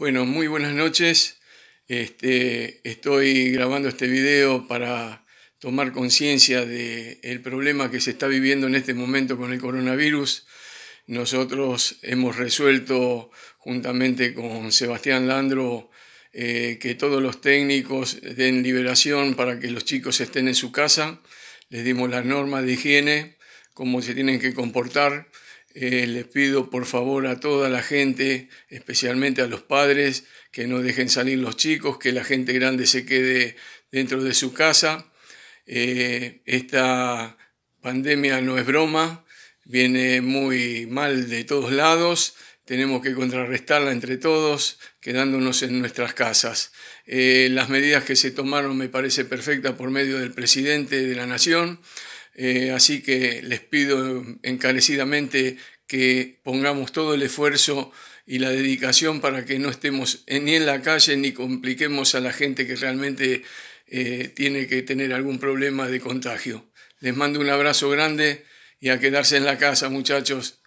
Bueno, muy buenas noches. Este, estoy grabando este video para tomar conciencia del problema que se está viviendo en este momento con el coronavirus. Nosotros hemos resuelto, juntamente con Sebastián Landro, eh, que todos los técnicos den liberación para que los chicos estén en su casa. Les dimos las normas de higiene, cómo se tienen que comportar eh, les pido por favor a toda la gente, especialmente a los padres, que no dejen salir los chicos, que la gente grande se quede dentro de su casa. Eh, esta pandemia no es broma, viene muy mal de todos lados, tenemos que contrarrestarla entre todos, quedándonos en nuestras casas. Eh, las medidas que se tomaron me parece perfectas por medio del presidente de la Nación. Eh, así que les pido encarecidamente que pongamos todo el esfuerzo y la dedicación para que no estemos ni en la calle ni compliquemos a la gente que realmente eh, tiene que tener algún problema de contagio. Les mando un abrazo grande y a quedarse en la casa, muchachos.